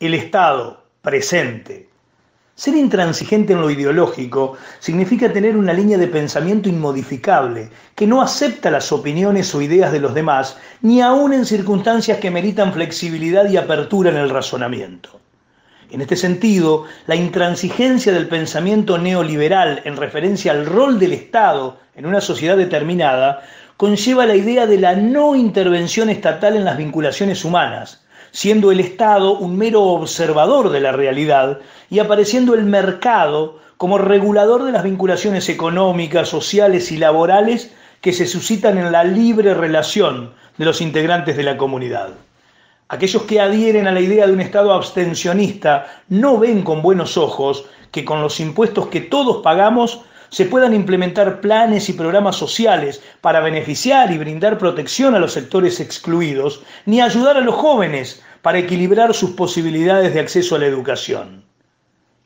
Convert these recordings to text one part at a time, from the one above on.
el Estado presente. Ser intransigente en lo ideológico significa tener una línea de pensamiento inmodificable, que no acepta las opiniones o ideas de los demás, ni aun en circunstancias que meritan flexibilidad y apertura en el razonamiento. En este sentido, la intransigencia del pensamiento neoliberal en referencia al rol del Estado en una sociedad determinada conlleva la idea de la no intervención estatal en las vinculaciones humanas, siendo el Estado un mero observador de la realidad y apareciendo el mercado como regulador de las vinculaciones económicas, sociales y laborales que se suscitan en la libre relación de los integrantes de la comunidad. Aquellos que adhieren a la idea de un Estado abstencionista no ven con buenos ojos que con los impuestos que todos pagamos se puedan implementar planes y programas sociales para beneficiar y brindar protección a los sectores excluidos, ni ayudar a los jóvenes para equilibrar sus posibilidades de acceso a la educación.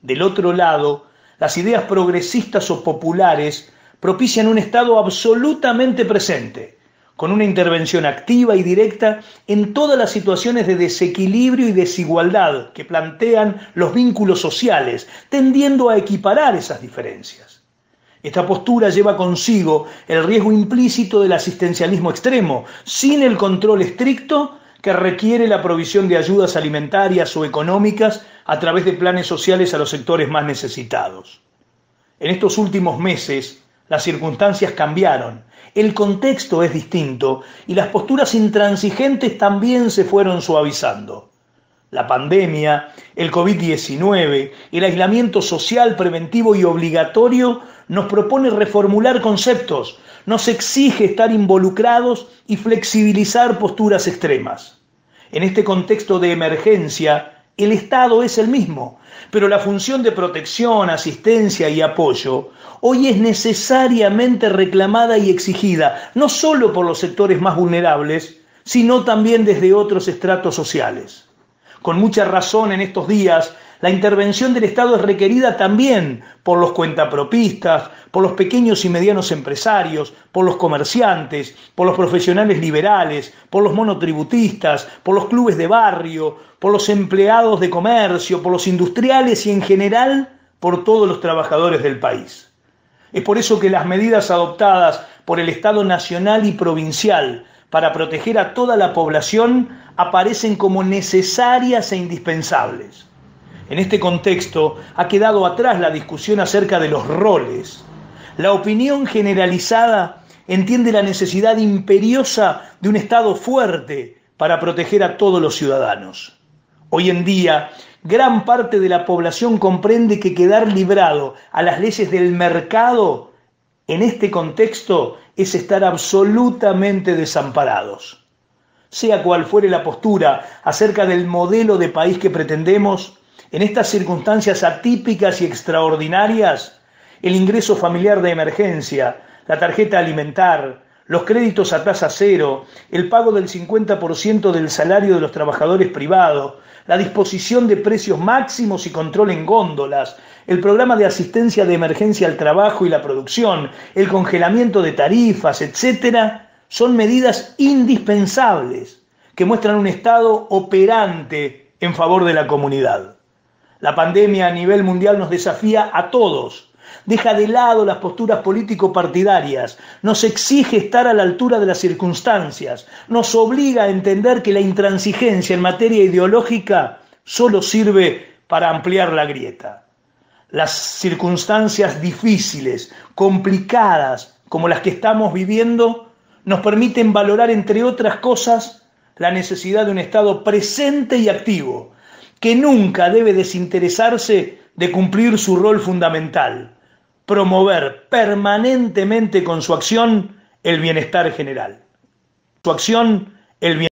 Del otro lado, las ideas progresistas o populares propician un Estado absolutamente presente, con una intervención activa y directa en todas las situaciones de desequilibrio y desigualdad que plantean los vínculos sociales, tendiendo a equiparar esas diferencias. Esta postura lleva consigo el riesgo implícito del asistencialismo extremo, sin el control estricto que requiere la provisión de ayudas alimentarias o económicas a través de planes sociales a los sectores más necesitados. En estos últimos meses, las circunstancias cambiaron, el contexto es distinto y las posturas intransigentes también se fueron suavizando. La pandemia, el COVID-19, el aislamiento social preventivo y obligatorio nos propone reformular conceptos, nos exige estar involucrados y flexibilizar posturas extremas. En este contexto de emergencia, el Estado es el mismo, pero la función de protección, asistencia y apoyo hoy es necesariamente reclamada y exigida, no solo por los sectores más vulnerables, sino también desde otros estratos sociales. Con mucha razón en estos días la intervención del Estado es requerida también por los cuentapropistas, por los pequeños y medianos empresarios, por los comerciantes, por los profesionales liberales, por los monotributistas, por los clubes de barrio, por los empleados de comercio, por los industriales y en general por todos los trabajadores del país. Es por eso que las medidas adoptadas por el Estado nacional y provincial para proteger a toda la población aparecen como necesarias e indispensables. En este contexto ha quedado atrás la discusión acerca de los roles. La opinión generalizada entiende la necesidad imperiosa de un Estado fuerte para proteger a todos los ciudadanos. Hoy en día, gran parte de la población comprende que quedar librado a las leyes del mercado en este contexto es estar absolutamente desamparados. Sea cual fuere la postura acerca del modelo de país que pretendemos, en estas circunstancias atípicas y extraordinarias, el ingreso familiar de emergencia, la tarjeta alimentar, los créditos a tasa cero, el pago del 50% del salario de los trabajadores privados, la disposición de precios máximos y control en góndolas, el programa de asistencia de emergencia al trabajo y la producción, el congelamiento de tarifas, etcétera, son medidas indispensables que muestran un Estado operante en favor de la comunidad. La pandemia a nivel mundial nos desafía a todos. Deja de lado las posturas político-partidarias, nos exige estar a la altura de las circunstancias, nos obliga a entender que la intransigencia en materia ideológica solo sirve para ampliar la grieta. Las circunstancias difíciles, complicadas, como las que estamos viviendo, nos permiten valorar, entre otras cosas, la necesidad de un Estado presente y activo, que nunca debe desinteresarse de cumplir su rol fundamental, promover permanentemente con su acción el bienestar general. Su acción, el